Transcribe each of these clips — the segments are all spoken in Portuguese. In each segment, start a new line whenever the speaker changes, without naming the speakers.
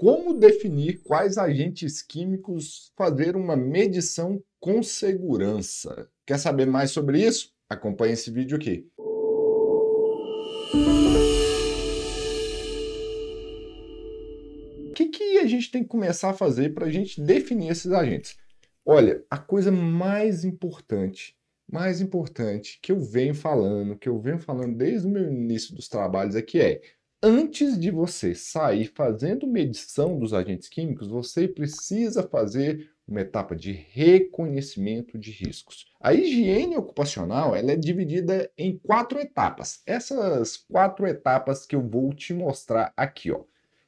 Como definir quais agentes químicos fazer uma medição com segurança? Quer saber mais sobre isso? Acompanhe esse vídeo aqui. O que, que a gente tem que começar a fazer para a gente definir esses agentes? Olha, a coisa mais importante, mais importante que eu venho falando, que eu venho falando desde o meu início dos trabalhos aqui é antes de você sair fazendo medição dos agentes químicos, você precisa fazer uma etapa de reconhecimento de riscos. A higiene ocupacional ela é dividida em quatro etapas. Essas quatro etapas que eu vou te mostrar aqui. Ó.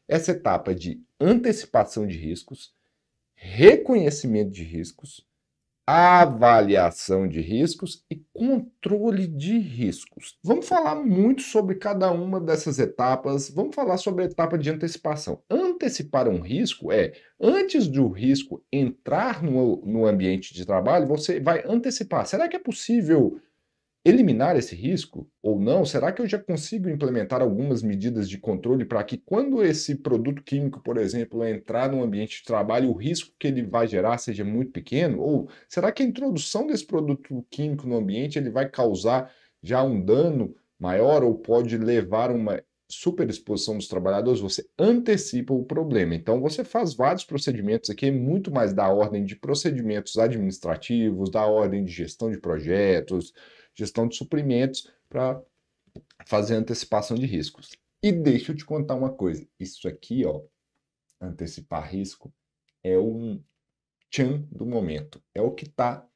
Essa etapa de antecipação de riscos, reconhecimento de riscos, avaliação de riscos e controle de riscos. Vamos falar muito sobre cada uma dessas etapas. Vamos falar sobre a etapa de antecipação. Antecipar um risco é, antes do risco entrar no, no ambiente de trabalho, você vai antecipar. Será que é possível eliminar esse risco ou não? Será que eu já consigo implementar algumas medidas de controle para que, quando esse produto químico, por exemplo, entrar no ambiente de trabalho, o risco que ele vai gerar seja muito pequeno? Ou será que a introdução desse produto químico no ambiente ele vai causar já um dano maior ou pode levar a uma superexposição dos trabalhadores? Você antecipa o problema. Então, você faz vários procedimentos aqui, é muito mais da ordem de procedimentos administrativos, da ordem de gestão de projetos gestão de suprimentos para fazer antecipação de riscos. E deixa eu te contar uma coisa, isso aqui, ó, antecipar risco é um tchan do momento, é o que está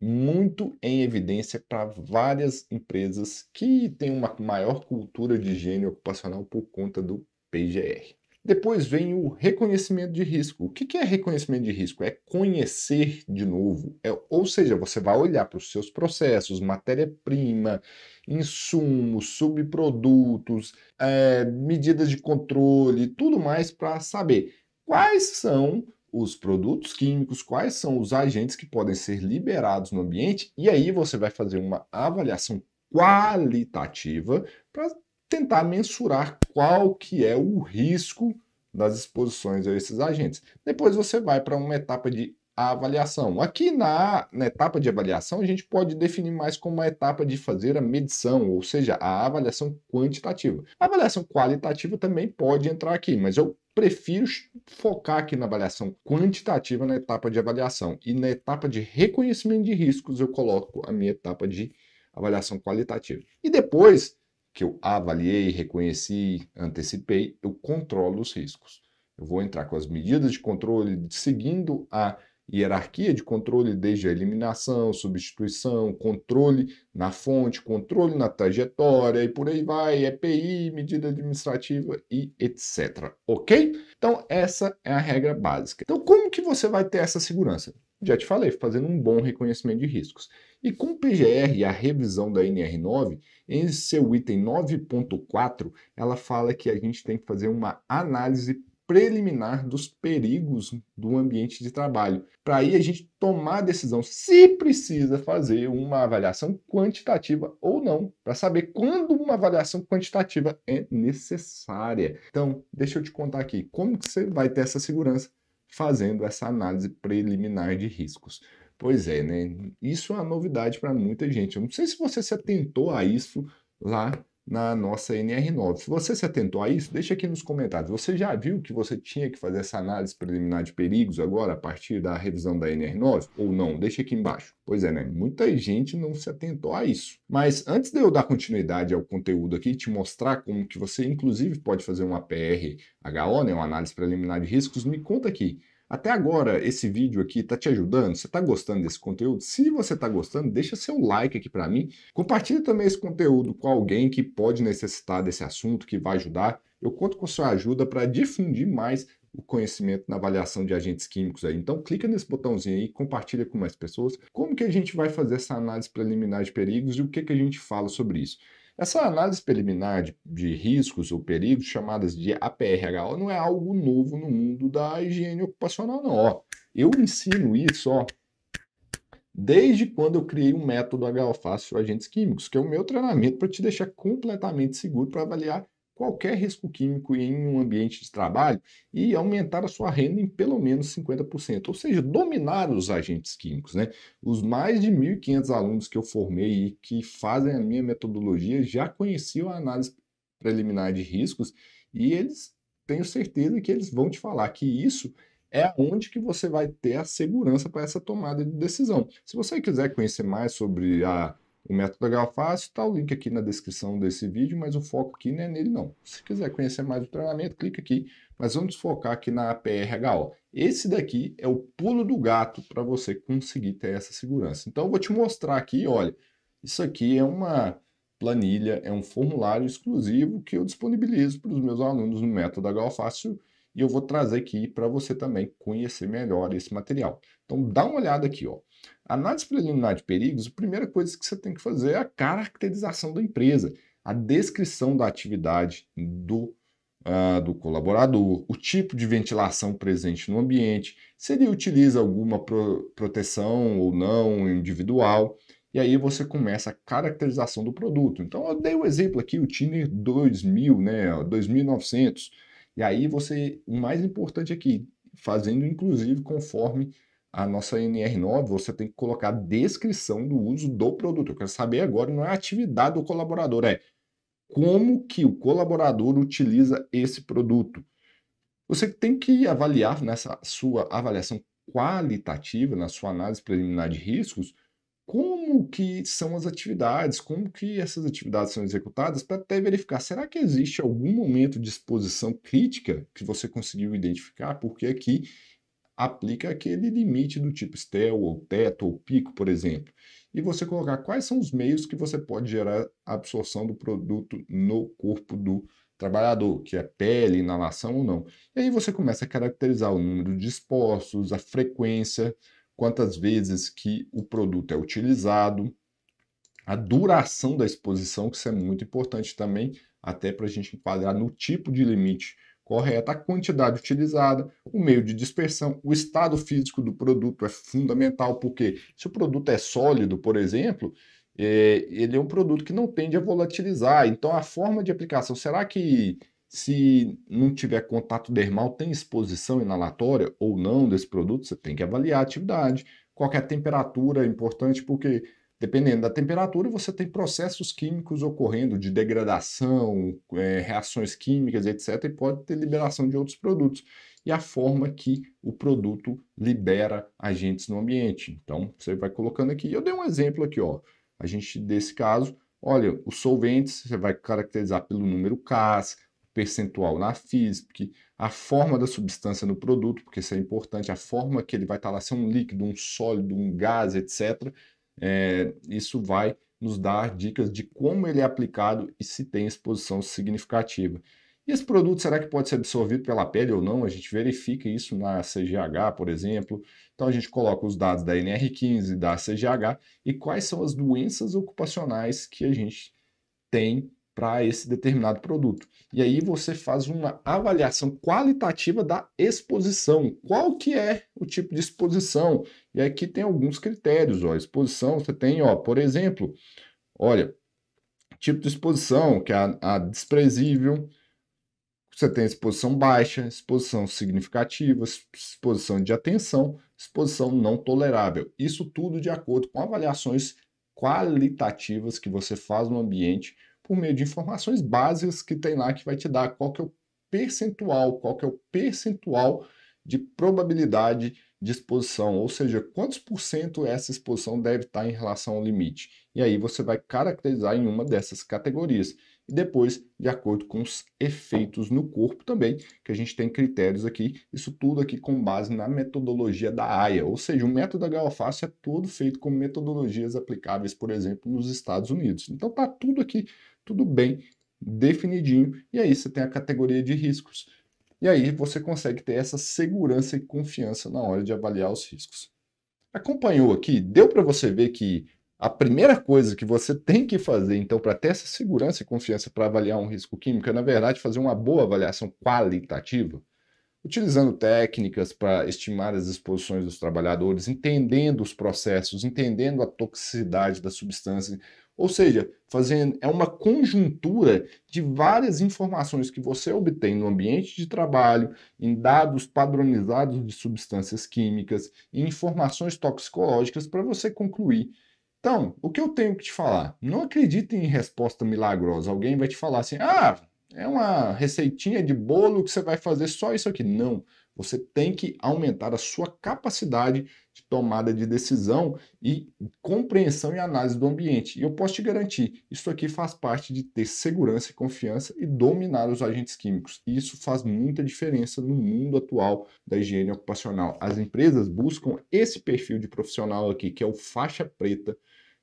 muito em evidência para várias empresas que têm uma maior cultura de higiene ocupacional por conta do PGR. Depois vem o reconhecimento de risco. O que é reconhecimento de risco? É conhecer de novo. É, ou seja, você vai olhar para os seus processos, matéria-prima, insumos, subprodutos, é, medidas de controle, tudo mais para saber quais são os produtos químicos, quais são os agentes que podem ser liberados no ambiente, e aí você vai fazer uma avaliação qualitativa para tentar mensurar qual que é o risco das exposições a esses agentes. Depois você vai para uma etapa de avaliação. Aqui na, na etapa de avaliação, a gente pode definir mais como a etapa de fazer a medição, ou seja, a avaliação quantitativa. A avaliação qualitativa também pode entrar aqui, mas eu prefiro focar aqui na avaliação quantitativa, na etapa de avaliação. E na etapa de reconhecimento de riscos, eu coloco a minha etapa de avaliação qualitativa. E depois, que eu avaliei, reconheci, antecipei, eu controlo os riscos. Eu vou entrar com as medidas de controle, seguindo a hierarquia de controle, desde a eliminação, substituição, controle na fonte, controle na trajetória e por aí vai, EPI, medida administrativa e etc. Ok? Então, essa é a regra básica. Então, como que você vai ter essa segurança? já te falei, fazendo um bom reconhecimento de riscos. E com o PGR e a revisão da NR9, em seu item 9.4, ela fala que a gente tem que fazer uma análise preliminar dos perigos do ambiente de trabalho. Para aí a gente tomar a decisão se precisa fazer uma avaliação quantitativa ou não, para saber quando uma avaliação quantitativa é necessária. Então, deixa eu te contar aqui como que você vai ter essa segurança fazendo essa análise preliminar de riscos. Pois é, né? Isso é uma novidade para muita gente. Eu não sei se você se atentou a isso lá na nossa NR9. Se você se atentou a isso, deixa aqui nos comentários. Você já viu que você tinha que fazer essa análise preliminar de perigos agora a partir da revisão da NR9 ou não? Deixa aqui embaixo. Pois é, né? Muita gente não se atentou a isso. Mas antes de eu dar continuidade ao conteúdo aqui, te mostrar como que você inclusive pode fazer uma PRHO, né, uma análise preliminar de riscos, me conta aqui. Até agora, esse vídeo aqui está te ajudando? Você está gostando desse conteúdo? Se você está gostando, deixa seu like aqui para mim. Compartilhe também esse conteúdo com alguém que pode necessitar desse assunto, que vai ajudar. Eu conto com sua ajuda para difundir mais o conhecimento na avaliação de agentes químicos aí. Então clica nesse botãozinho aí, compartilha com mais pessoas. Como que a gente vai fazer essa análise preliminar de perigos e o que que a gente fala sobre isso? Essa análise preliminar de, de riscos ou perigos, chamadas de APRH, não é algo novo no mundo da higiene ocupacional, não. Ó, eu ensino isso ó, desde quando eu criei o método HO Fácil Agentes Químicos, que é o meu treinamento para te deixar completamente seguro para avaliar qualquer risco químico em um ambiente de trabalho e aumentar a sua renda em pelo menos 50%, ou seja, dominar os agentes químicos. Né? Os mais de 1.500 alunos que eu formei e que fazem a minha metodologia já conheciam a análise preliminar de riscos e eles tenho certeza que eles vão te falar que isso é onde que você vai ter a segurança para essa tomada de decisão. Se você quiser conhecer mais sobre a o método HFácil, está o link aqui na descrição desse vídeo, mas o foco aqui não é nele não. Se quiser conhecer mais o treinamento, clica aqui, mas vamos focar aqui na APRHO. Esse daqui é o pulo do gato para você conseguir ter essa segurança. Então eu vou te mostrar aqui, olha, isso aqui é uma planilha, é um formulário exclusivo que eu disponibilizo para os meus alunos no método HFácil e eu vou trazer aqui para você também conhecer melhor esse material. Então dá uma olhada aqui, ó. Análise preliminar de perigos, a primeira coisa que você tem que fazer é a caracterização da empresa, a descrição da atividade do, uh, do colaborador, o tipo de ventilação presente no ambiente, se ele utiliza alguma pro, proteção ou não individual. E aí você começa a caracterização do produto. Então eu dei o um exemplo aqui, o Tiner 2000, né, 2900. E aí você, o mais importante aqui, fazendo inclusive conforme a nossa NR9, você tem que colocar a descrição do uso do produto. Eu quero saber agora, não é a atividade do colaborador, é como que o colaborador utiliza esse produto. Você tem que avaliar nessa sua avaliação qualitativa, na sua análise preliminar de riscos, como que são as atividades, como que essas atividades são executadas, para até verificar, será que existe algum momento de exposição crítica que você conseguiu identificar? Porque aqui aplica aquele limite do tipo estel, ou teto, ou pico, por exemplo. E você colocar quais são os meios que você pode gerar a absorção do produto no corpo do trabalhador, que é pele, inalação ou não. E aí você começa a caracterizar o número de expostos, a frequência, quantas vezes que o produto é utilizado, a duração da exposição, que isso é muito importante também, até para a gente enquadrar no tipo de limite correta, a quantidade utilizada, o meio de dispersão, o estado físico do produto é fundamental, porque se o produto é sólido, por exemplo, é, ele é um produto que não tende a volatilizar. Então, a forma de aplicação, será que se não tiver contato dermal, tem exposição inalatória ou não desse produto? Você tem que avaliar a atividade. Qual é a temperatura é importante, porque Dependendo da temperatura, você tem processos químicos ocorrendo de degradação, é, reações químicas, etc., e pode ter liberação de outros produtos. E a forma que o produto libera agentes no ambiente. Então, você vai colocando aqui. Eu dei um exemplo aqui, ó. A gente, desse caso, olha, os solventes você vai caracterizar pelo número CAS, percentual na física, a forma da substância no produto, porque isso é importante, a forma que ele vai estar lá, se é um líquido, um sólido, um gás, etc é, isso vai nos dar dicas de como ele é aplicado e se tem exposição significativa. E esse produto, será que pode ser absorvido pela pele ou não? A gente verifica isso na CGH, por exemplo. Então a gente coloca os dados da NR15, da CGH e quais são as doenças ocupacionais que a gente tem para esse determinado produto. E aí você faz uma avaliação qualitativa da exposição. Qual que é o tipo de exposição? E aqui tem alguns critérios, ó. Exposição, você tem, ó, por exemplo, olha, tipo de exposição, que é a, a desprezível, você tem exposição baixa, exposição significativa, exposição de atenção, exposição não tolerável. Isso tudo de acordo com avaliações qualitativas que você faz no ambiente por meio de informações básicas que tem lá que vai te dar qual que é o percentual, qual que é o percentual de probabilidade de exposição, ou seja, quantos por cento essa exposição deve estar em relação ao limite. E aí você vai caracterizar em uma dessas categorias e depois de acordo com os efeitos no corpo também, que a gente tem critérios aqui, isso tudo aqui com base na metodologia da AIA, ou seja, o método da Galface é todo feito com metodologias aplicáveis, por exemplo, nos Estados Unidos. Então tá tudo aqui, tudo bem definidinho, e aí você tem a categoria de riscos. E aí você consegue ter essa segurança e confiança na hora de avaliar os riscos. Acompanhou aqui? Deu para você ver que a primeira coisa que você tem que fazer, então, para ter essa segurança e confiança para avaliar um risco químico, é, na verdade, fazer uma boa avaliação qualitativa, utilizando técnicas para estimar as exposições dos trabalhadores, entendendo os processos, entendendo a toxicidade da substância. Ou seja, fazendo, é uma conjuntura de várias informações que você obtém no ambiente de trabalho, em dados padronizados de substâncias químicas e informações toxicológicas para você concluir então, o que eu tenho que te falar? Não acredite em resposta milagrosa. Alguém vai te falar assim: ah, é uma receitinha de bolo que você vai fazer só isso aqui. Não. Você tem que aumentar a sua capacidade de tomada de decisão e compreensão e análise do ambiente. E eu posso te garantir, isso aqui faz parte de ter segurança e confiança e dominar os agentes químicos. E isso faz muita diferença no mundo atual da higiene ocupacional. As empresas buscam esse perfil de profissional aqui, que é o faixa preta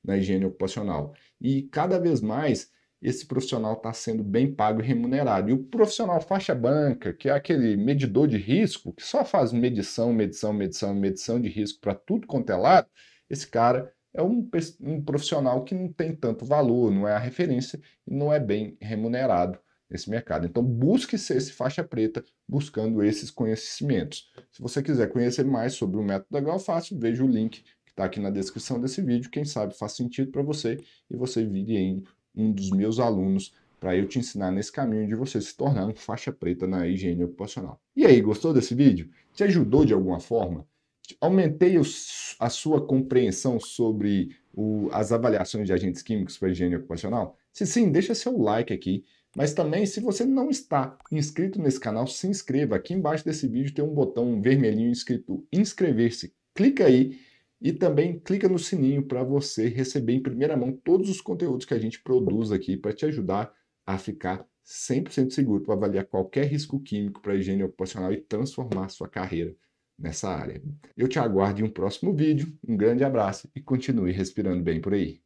na higiene ocupacional. E cada vez mais esse profissional está sendo bem pago e remunerado. E o profissional faixa branca, que é aquele medidor de risco, que só faz medição, medição, medição, medição de risco para tudo quanto é lado, esse cara é um, um, profissional que não tem tanto valor, não é a referência e não é bem remunerado nesse mercado. Então busque ser esse faixa preta buscando esses conhecimentos. Se você quiser conhecer mais sobre o método da Galfácio, veja o link Está aqui na descrição desse vídeo, quem sabe faz sentido para você e você vire um dos meus alunos para eu te ensinar nesse caminho de você se tornar um faixa preta na higiene ocupacional. E aí, gostou desse vídeo? Te ajudou de alguma forma? Aumentei a sua compreensão sobre o, as avaliações de agentes químicos para higiene ocupacional? Se sim, deixa seu like aqui. Mas também, se você não está inscrito nesse canal, se inscreva. Aqui embaixo desse vídeo tem um botão vermelhinho escrito inscrever-se. Clica aí e também clica no sininho para você receber em primeira mão todos os conteúdos que a gente produz aqui para te ajudar a ficar 100% seguro para avaliar qualquer risco químico para a higiene ocupacional e transformar sua carreira nessa área. Eu te aguardo em um próximo vídeo, um grande abraço e continue respirando bem por aí.